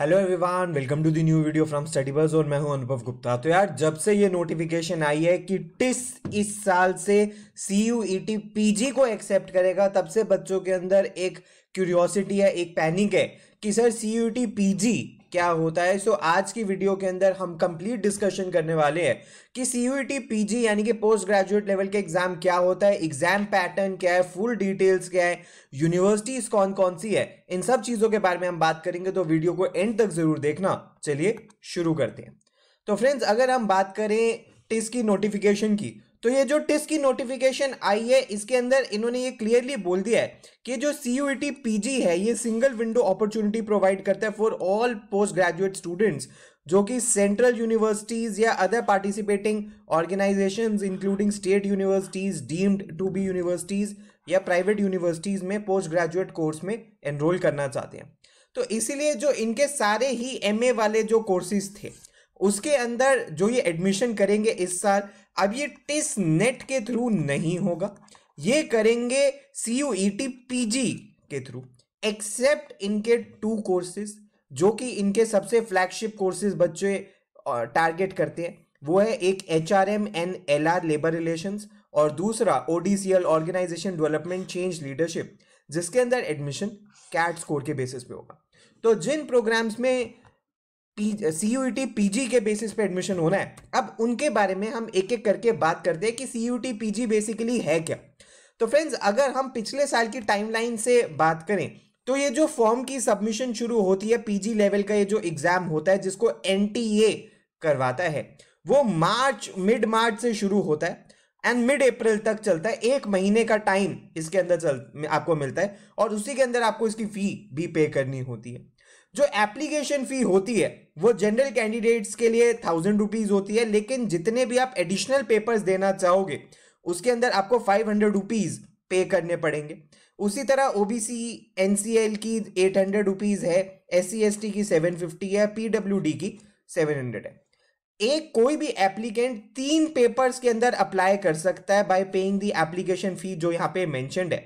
hello everyone welcome to the new video from study bus और मैं हूं अनुभव गुप्ता तो यार जब से ये नोटिफिकेशन आई है कि टिस इस साल से C U E T P G को एक्सेप्ट करेगा तब से बच्चों के अंदर एक क्यूरियोसिटी है एक पैनिक है कि sir C U T P G क्या होता है सो so, आज की वीडियो के अंदर हम कंप्लीट डिस्कशन करने वाले हैं कि सी यू पीजी यानी कि पोस्ट ग्रेजुएट लेवल के एग्जाम क्या होता है एग्जाम पैटर्न क्या है फुल डिटेल्स क्या है यूनिवर्सिटीज कौन कौन सी है इन सब चीज़ों के बारे में हम बात करेंगे तो वीडियो को एंड तक ज़रूर देखना चलिए शुरू करते हैं तो फ्रेंड्स अगर हम बात करें टिस की नोटिफिकेशन की तो ये जो टिस की नोटिफिकेशन आई है इसके अंदर इन्होंने ये क्लियरली बोल दिया है कि जो C U T P G है ये सिंगल विंडो अपॉर्चुनिटी प्रोवाइड करता है for all post graduate students जो कि सेंट्रल यूनिवर्सिटीज या other participating organisation including state universities deemed to be universities या प्राइवेट यूनिवर्सिटीज में पोस्ट ग्रेजुएट कोर्स में एनरोल करना चाहते हैं तो इसीलिए जो इनके सारे ही एमए वाले जो कोर्सेज थे उसके अंदर जो ये एडमिशन करेंगे इस साल अब ये टिस नेट के थ्रू नहीं होगा ये करेंगे C U E T P G के थ्रू एक्सेप्ट इनके टू कोर्सेज जो कि इनके सबसे फ्लैगशिप कोर्सेज बच्चे टारगेट करते हैं वो है एक H R M and L R labour relation और दूसरा O D C L organisation development change leadership जिसके अंदर एडमिशन कैट स्कोर के बेसिस पे होगा तो जिन प्रोग्राम्स में पी पीजी के बेसिस पे एडमिशन होना है अब उनके बारे में हम एक एक करके बात करते हैं कि पी पीजी बेसिकली है क्या तो फ्रेंड्स अगर हम पिछले साल की टाइमलाइन से बात करें तो ये जो फॉर्म की सबमिशन शुरू होती है पीजी लेवल का ये जो एग्जाम होता है जिसको एन करवाता है वो मार्च मिड मार्च से शुरू होता है एंड मिड अप्रैल तक चलता है एक महीने का टाइम इसके अंदर चल आपको मिलता है और उसी के अंदर आपको इसकी फी भी पे करनी होती है जो एप्लीकेशन फी होती है वो जनरल कैंडिडेट्स के लिए थाउजेंड रुपीज होती है लेकिन जितने भी आप एडिशनल पेपर्स देना चाहोगे उसके अंदर आपको फाइव हंड्रेड रुपीज पे करने पड़ेंगे उसी तरह ओबीसी एनसीएल की एट हंड्रेड रुपीज है एस सी एस टी की सेवन फिफ्टी है पी डब्ल्यू डी की सेवन हंड्रेड है एक कोई भी एप्लीकेंट तीन पेपर्स के अंदर अप्लाई कर सकता है by paying the application fee जो यहाँ पे मैंशनड है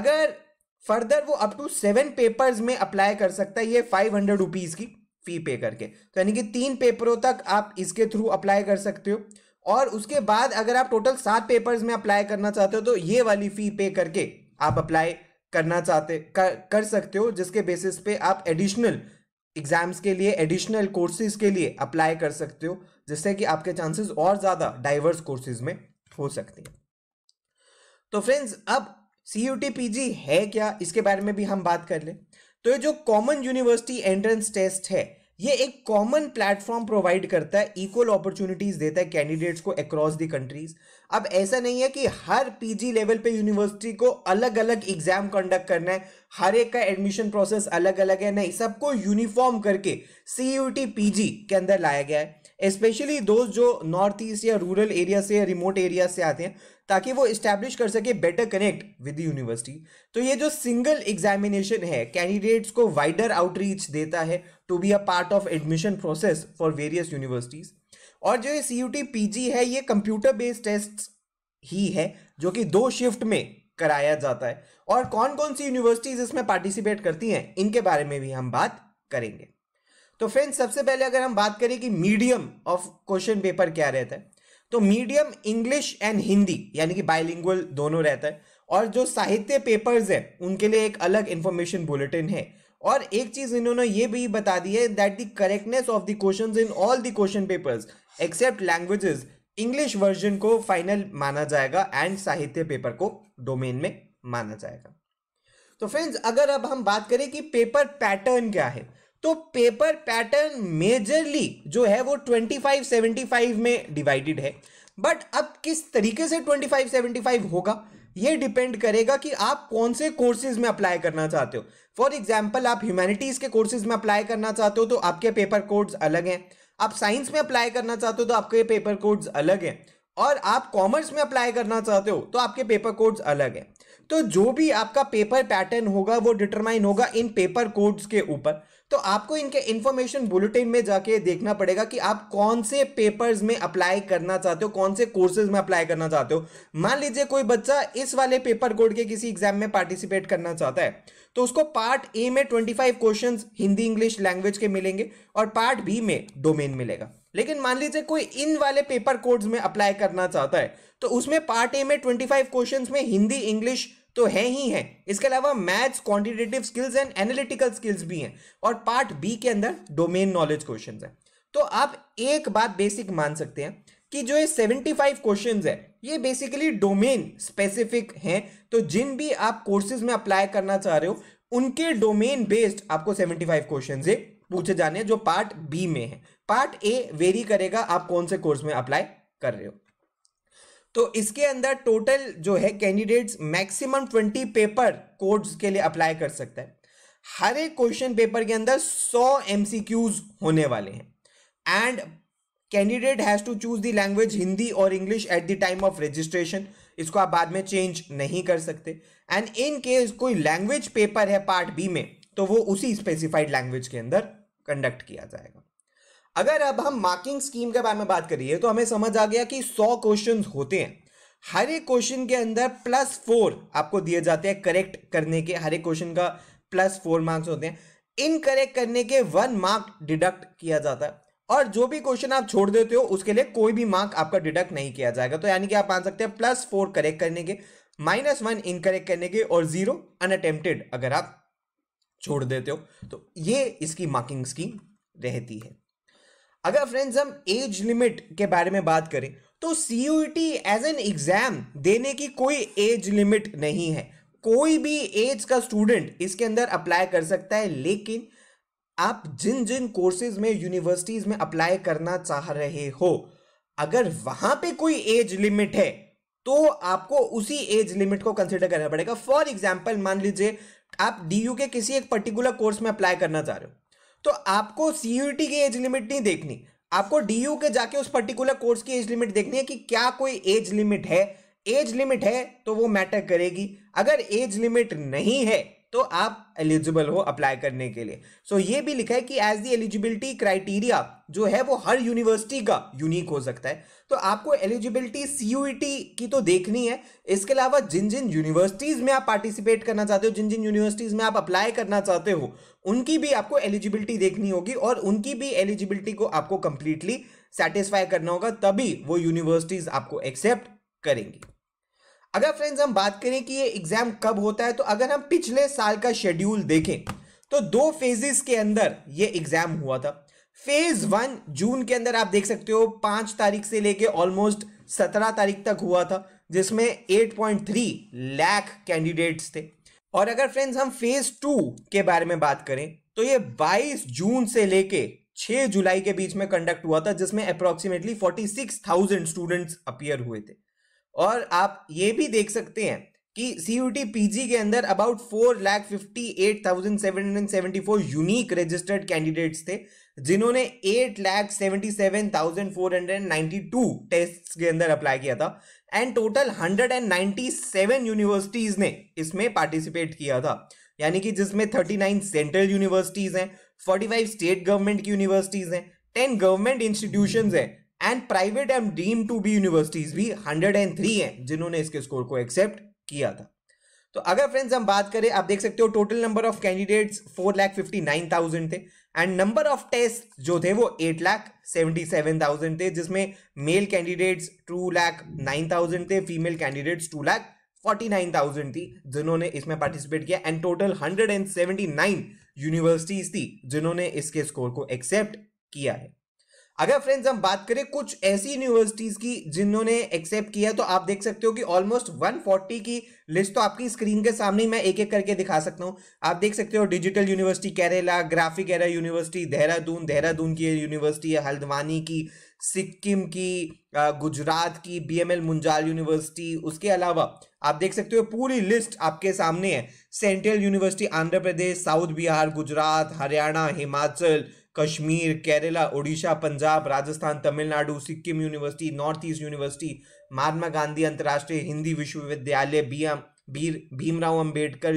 अगर फर्दर वो अप टू सेवन पेपर्स में अप्लाई कर सकता है ये फाइव हंड्रेड रुपीज़ की फ़ी पे करके तो यानी कि तीन पेपरों तक आप इसके थ्रू अप्लाई कर सकते हो और उसके बाद अगर आप टोटल सात पेपर्स में अप्लाई करना चाहते हो तो ये वाली फ़ी पे करके आप अप्लाई करना चाहते कर, कर सकते हो जिसके बेसिस पे आप एडिशनल एग्जाम्स के लिए एडिशनल कोर्सेज के लिए अप्लाई कर सकते हो जिससे कि आपके चांसेस और ज़्यादा डाइवर्स कोर्सेज में हो सकते हैं तो फ्रेंड्स अब C U T P G है क्या इसके बारे में भी हम बात कर लें तो ये जो कॉमन यूनिवर्सिटी एंट्रेंस टेस्ट है ये एक कॉमन प्लेटफॉर्म प्रोवाइड करता है इक्वल अपॉर्चुनिटीज देता है कैंडिडेट्स को अक्रॉस दी कंट्रीज अब ऐसा नहीं है कि हर पीजी लेवल पे यूनिवर्सिटी को अलग अलग एग्जाम कंडक्ट करना है हर एक का एडमिशन प्रोसेस अलग अलग है नहीं सबको यूनिफॉर्म करके C U T P G के अंदर लाया गया है स्पेशली दोस्त जो नॉर्थ ईस्ट या रूरल एरिया से या रिमोट एरिया से आते हैं ताकि वो इस्टेब्लिश कर सके बेटर कनेक्ट विद यूनिवर्सिटी तो ये जो सिंगल एग्जामिनेशन है कैंडिडेट्स को वाइडर आउटरीच देता है to be a part of admission process for various universities और जो ये C U T P G है ये कंप्यूटर बेस्ड टेस्ट ही है जो कि दो शिफ्ट में कराया जाता है और कौन कौन सी यूनिवर्सिटीज इसमें पार्टिसिपेट करती हैं इनके बारे में भी हम बात करेंगे तो फ्रेंड्स सबसे पहले अगर हम बात करें कि मीडियम ऑफ क्वेश्चन पेपर क्या रहता है तो मीडियम इंग्लिश एंड हिंदी यानी कि बायलिंगुअल दोनों रहता है और जो साहित्य पेपर्स हैं उनके लिए एक अलग इंफॉर्मेशन बुलेटिन है और एक चीज इन्होंने ये भी बता दी है that the correctness of the question in all the question papers except languages English version को फाइनल माना जाएगा एंड साहित्य पेपर को डोमेन में माना जाएगा तो फ्रेंड्स अगर अब हम बात करें कि पेपर पैटर्न क्या है तो पेपर पैटर्न मेजरली जो है वो 2575 में डिवाइडेड है बट अब किस तरीके से 2575 होगा ये डिपेंड करेगा कि आप कौन से कोर्सेज में अप्लाई करना चाहते हो फॉर एग्जाम्पल आप ह्यूमैनिटीज़ के कोर्सेज में अप्लाई करना चाहते हो तो आपके पेपर कोड्स अलग हैं आप साइंस में अप्लाई करना चाहते हो तो आपके पेपर कोड्स अलग हैं और आप कॉमर्स में अप्लाई करना चाहते हो तो आपके पेपर कोड्स अलग हैं तो जो भी आपका पेपर पैटर्न होगा वो डिटरमाइन होगा इन पेपर कोड्स के ऊपर तो आपको इनके इन्फॉर्मेशन बुलेटिन में जाके देखना पड़ेगा कि आप कौन से पेपर्स में अप्लाई करना चाहते हो कौन से कोर्सेज में अप्लाई करना चाहते हो मान लीजिए कोई बच्चा इस वाले पेपर कोड के किसी एग्जाम में पार्टिसिपेट करना चाहता है तो उसको पार्ट ए में 25 क्वेश्चंस हिंदी इंग्लिश लैंग्वेज के मिलेंगे और पार्ट बी में डोमेन मिलेगा लेकिन मान लीजिए कोई इन वाले पेपर कोड्स में अप्लाई करना चाहता है तो उसमें पार्ट ए में 25 क्वेश्चंस में हिंदी इंग्लिश तो है ही है इसके अलावा maths quantitative skills and analytical skills भी हैं और पार्ट बी के अंदर डोमेन नॉलेज क्वेश्चन है तो आप एक बात बेसिक मान सकते हैं कि जो ये 75 क्वेश्चन है ये बेसिकली डोमेन स्पेसिफिक हैं तो जिन भी आप कोर्सेज में अप्लाई करना चाह रहे हो उनके डोमेन बेस्ड आपको 75 क्वेश्चन पूछे जाने हैं जो पार्ट बी में है पार्ट ए वेरी करेगा आप कौन से कोर्स में अप्लाई कर रहे हो तो इसके अंदर टोटल जो है candidates maximum twenty paper codes के लिए अप्लाई कर सकता है हर एक क्वेश्चन पेपर के अंदर सौ एम होने वाले हैं and candidate has to choose the language Hindi और English at the time of registration इसको आप बाद में चेंज नहीं कर सकते एंड इन केस कोई लैंग्वेज पेपर है पार्ट बी में तो वो उसी स्पेसिफाइड लैंग्वेज के अंदर कंडक्ट किया जाएगा अगर अब हम मार्किंग स्कीम के बारे में बात करिए तो हमें समझ आ गया कि सौ क्वेश्चन होते हैं हर एक क्वेश्चन के अंदर प्लस फोर आपको दिए जाते हैं करेक्ट करने के हर एक क्वेश्चन का प्लस फोर मार्क्स होते हैं इन करेक्ट करने के वन मार्क डिडक्ट किया जाता है और जो भी क्वेश्चन आप छोड़ देते हो उसके लिए कोई भी मार्क आपका डिडक्ट नहीं किया जाएगा तो यानी कि आप मान सकते हैं प्लस फोर करेक्ट करने के माइनस वन इनकरेक्ट करने के और जीरो अनअटेम्प्टेड अगर आप छोड़ देते हो तो ये इसकी मार्किंग स्कीम रहती है अगर फ्रेंड्स हम एज लिमिट के बारे में बात करें तो C U T as an exam देने की कोई एज लिमिट नहीं है कोई भी एज का स्टूडेंट इसके अंदर अप्लाई कर सकता है लेकिन आप जिन जिन कोर्सेज में यूनिवर्सिटीज में अप्लाई करना चाह रहे हो अगर वहां पे कोई एज लिमिट है तो आपको उसी एज लिमिट को कंसिडर करना पड़ेगा फॉर एग्जाम्पल मान लीजिए आप डी के किसी एक पर्टिकुलर कोर्स में अप्लाई करना चाह रहे हो तो आपको सीयूटी की एज लिमिट नहीं देखनी आपको डी के जाके उस पर्टिकुलर कोर्स की एज लिमिट देखनी है कि क्या कोई एज लिमिट है एज लिमिट है तो वो मैटर करेगी अगर एज लिमिट नहीं है तो आप एलिजिबल हो अप्लाई करने के लिए सो so, ये भी लिखा है कि एज दी एलिजिबिलिटी क्राइटेरिया जो है वो हर यूनिवर्सिटी का यूनिक हो सकता है तो आपको एलिजिबिलिटी सीयूईटी e की तो देखनी है इसके अलावा जिन जिन यूनिवर्सिटीज में आप पार्टिसिपेट करना चाहते हो जिन जिन यूनिवर्सिटीज में आप अप्लाई करना चाहते हो उनकी भी आपको एलिजिबिलिटी देखनी होगी और उनकी भी एलिजिबिलिटी को आपको कंप्लीटली सेटिस्फाई करना होगा तभी वो यूनिवर्सिटीज आपको एक्सेप्ट करेंगी अगर फ्रेंड्स हम बात करें कि ये एग्ज़ाम कब होता है तो अगर हम पिछले साल का शेड्यूल देखें तो दो फेजेस के अंदर ये एग्ज़ाम हुआ था फेज़ वन जून के अंदर आप देख सकते हो पांच तारीख से लेके ऑलमोस्ट सत्रह तारीख तक हुआ था जिसमें 8.3 लाख कैंडिडेट्स थे और अगर फ्रेंड्स हम फेज़ टू के बारे में बात करें तो ये 22 जून से लेके 6 जुलाई के बीच में कंडक्ट हुआ था जिसमें अप्रोक्सीमेटली 46,000 स्टूडेंट्स अपियर हुए थे और आप ये भी देख सकते हैं कि C U T P G के अंदर about four lakh fifty eight thousand seven hundred seventy four unique registered candidates थे जिन्होंने eight lakh seventy seven thousand four hundred ninety two test के अंदर अप्लाई किया था and total hundred and ninety seven universities ने इसमें पार्टिसिपेट किया था यानी कि जिसमें थर्टी नाइन सेंट्रल यूनिवर्सिटीज हैं फोर्टी फाइव स्टेट गवर्नमेंट की यूनिवर्सिटीज हैं टेन गवर्नमेंट इंस्टीट्यूशन हैं and private and deem to be universities भी 103 हैं जिन्होंने इसके स्कोर को एक्सेप्ट किया था तो अगर फ्रेंड्स हम बात करें आप देख सकते हो total number of candidates four lakh fifty nine thousand थे एंड नंबर ऑफ टेस्ट जो थे वो eight lakh seventy seven thousand थे जिसमें male candidates two lakh nine thousand थे female candidates two lakh forty nine thousand थी जिन्होंने इसमें पार्टिसिपेट किया and total hundred and seventy nine universities थी जिन्होंने इसके स्कोर को एक्सेप्ट किया है अगर फ्रेंड्स हम बात करें कुछ ऐसी यूनिवर्सिटीज की जिन्होंने एक्सेप्ट किया तो आप देख सकते हो कि ऑलमोस्ट 140 की लिस्ट तो आपकी स्क्रीन के सामने मैं एक एक करके दिखा सकता हूं आप देख सकते हो digital university Kerala Graphic Era university Dehradun Dehradun की यूनिवर्सिटी है हल्द्वानी की सिक्किम की गुजरात की बीएमएल मुंजाल यूनिवर्सिटी उसके अलावा आप देख सकते हो पूरी लिस्ट आपके सामने है central university Andhra Pradesh south Bihar Gujarat Haryana Himachal Kashmir Kerala Orissa Punjab Rajasthan Tamil Nadu Sikkim university north east university Mahatma Gandhi Antarrashtriya Hindi Vishwavidyalaya बी बीर Bhimrao Ambedkar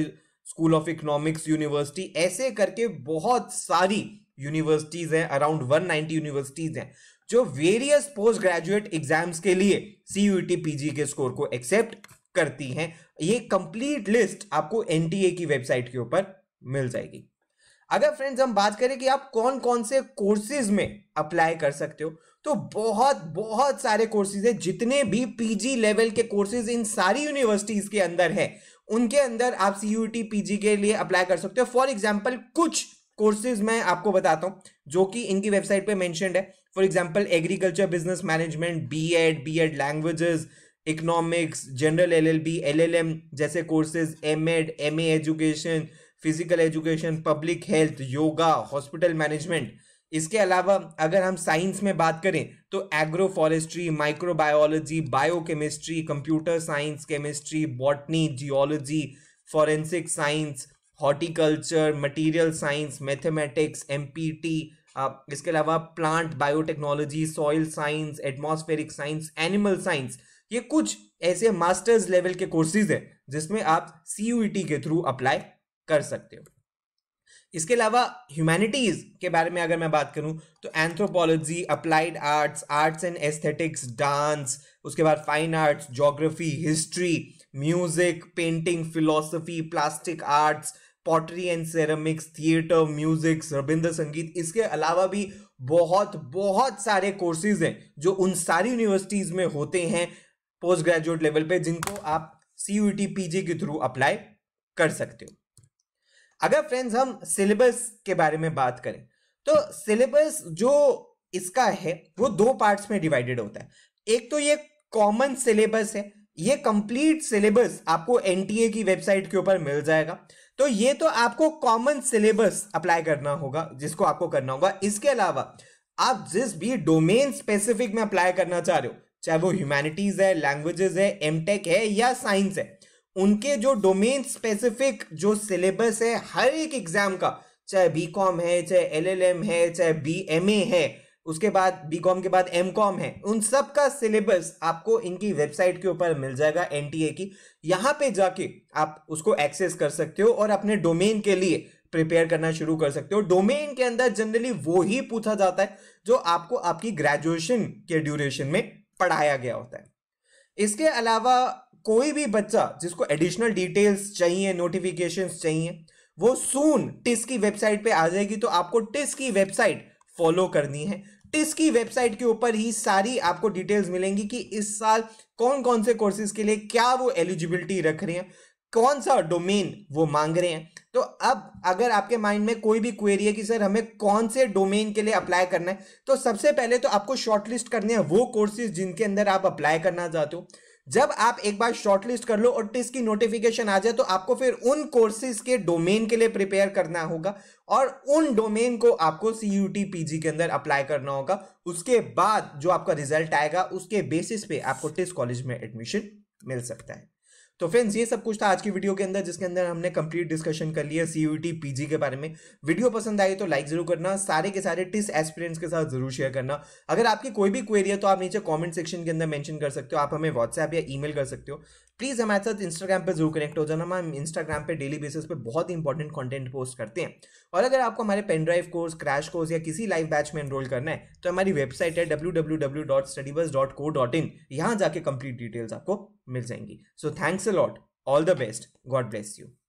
school of economics university ऐसे करके बहुत सारी यूनिवर्सिटीज हैं अराउंड 190 यूनिवर्सिटीज हैं जो वेरियस पोस्ट ग्रेजुएट एग्जाम्स के लिए सी पीजी के स्कोर को एक्सेप्ट करती हैं ये कंप्लीट लिस्ट आपको एनटीए की वेबसाइट के ऊपर मिल जाएगी अगर फ्रेंड्स हम बात करें कि आप कौन कौन से कोर्सेज में अप्लाई कर सकते हो तो बहुत बहुत सारे कोर्सेज है जितने भी पीजी लेवल के कोर्सेज इन सारी यूनिवर्सिटीज के अंदर है उनके अंदर आप C U T P G के लिए अप्लाई कर सकते हो फॉर एग्जाम्पल कुछ कोर्सेज मैं आपको बताता हूँ जो कि इनकी वेबसाइट पे मैंशन है for example agriculture business management B Ed B Ed languages economics general L L B L L M जैसे courses M Ed M A education physical education public health yoga hospital management इसके अलावा अगर हम science में बात करें तो agro forestry microbiology biochemistry computer science chemistry botany geology forensic science horticulture material science mathematics M इसके अलावा plant biotechnology soil science atmospheric science animal science ये कुछ ऐसे मास्टर्स लेवल के कोर्सेज हैं जिसमें आप सी e के थ्रू अप्लाई कर सकते हो इसके अलावा ह्यूमैनिटीज़ के बारे में अगर मैं बात करूं तो anthropology applied arts arts and aesthetics dance उसके बाद fine arts geography history music painting philosophy plastic arts pottery and ceramics theatre music Rabindra Sangeet इसके अलावा भी बहुत बहुत सारे कोर्सेज हैं जो उन सारी यूनिवर्सिटीज़ में होते हैं पोस्ट ग्रेजुएट लेवल पे जिनको आप C U T P G के थ्रू अप्लाई कर सकते हो अगर फ्रेंड्स हम सिलेबस के बारे में बात करें तो सिलेबस जो इसका है वो दो पार्ट्स में डिवाइडेड होता है एक तो ये कॉमन सिलेबस है ये कंप्लीट सिलेबस आपको एनटीए की वेबसाइट के ऊपर मिल जाएगा तो ये तो आपको कॉमन सिलेबस अप्लाई करना होगा जिसको आपको करना होगा इसके अलावा आप जिस भी डोमेन स्पेसिफिक में अप्लाई करना चाह रहे हो चाहे वो ह्यूमैनिटीज है लैंग्वेजेस है एमटेक है या साइंस है उनके जो डोमेन स्पेसिफिक जो सिलेबस है हर एक एग्जाम का चाहे बी कॉम है चाहे एल एल एम है चाहे बी एम ए है उसके बाद बी कॉम के बाद एम कॉम है उन सब का सिलेबस आपको इनकी वेबसाइट के ऊपर मिल जाएगा एन टी ए की यहाँ पे जाके आप उसको एक्सेस कर सकते हो और अपने डोमेन के लिए प्रिपेयर करना शुरू कर सकते हो डोमेन के अंदर जनरली वो ही पूछा जाता है जो आपको आपकी ग्रेजुएशन के ड्यूरेशन में पढ़ाया गया होता है इसके अलावा कोई भी बच्चा जिसको एडिशनल डिटेल्स चाहिए नोटिफिकेशन चाहिए वो सून टिस की वेबसाइट पे आ जाएगी तो आपको टिस की वेबसाइट फॉलो करनी है टिस की वेबसाइट के ऊपर ही सारी आपको डिटेल्स मिलेंगी कि इस साल कौन कौन से कोर्सेज के लिए क्या वो एलिजिबिलिटी रख रहे हैं कौन सा डोमेन वो मांग रहे हैं तो अब अगर आपके माइंड में कोई भी क्वेरी है कि सर हमें कौन से डोमेन के लिए अप्लाई करना है तो सबसे पहले तो आपको शॉर्टलिस्ट करने हैं वो कोर्सेज जिनके अंदर आप अप्लाई करना चाहते हो जब आप एक बार शॉर्टलिस्ट कर लो और टिस्ट की नोटिफिकेशन आ जाए तो आपको फिर उन कोर्सेज के डोमेन के लिए प्रिपेयर करना होगा और उन डोमेन को आपको C U T P G के अंदर अप्लाई करना होगा उसके बाद जो आपका रिजल्ट आएगा उसके बेसिस पे आपको टिस्ट कॉलेज में एडमिशन मिल सकता है तो फ्रेंड्स ये सब कुछ था आज की वीडियो के अंदर जिसके अंदर हमने कंप्लीट डिस्कशन कर लिया सी यू पीजी के बारे में वीडियो पसंद आई तो लाइक जरूर करना सारे के सारे टिस एक्सपीरियंस के साथ जरूर शेयर करना अगर आपकी कोई भी क्वेरी है तो आप नीचे कॉमेंट सेक्शन के अंदर मेंशन कर सकते हो आप हमें व्हाट्सएप या ईमेल कर सकते हो प्लीज़ हमारे साथ इंस्टाग्राम पे जरूर कनेक्ट हो जाना हम इंस्टाग्राम पे डेली बेसिस पे बहुत ही इंपॉर्टेंट कंटेंट पोस्ट करते हैं और अगर आपको हमारे pen drive course crash course या किसी लाइव बैच में एनरोल करना है तो हमारी वेबसाइट है W W W dot study bus dot co dot in यहाँ जाके कंप्लीट डिटेल्स आपको मिल जाएंगी so thanks a lot all the best God bless you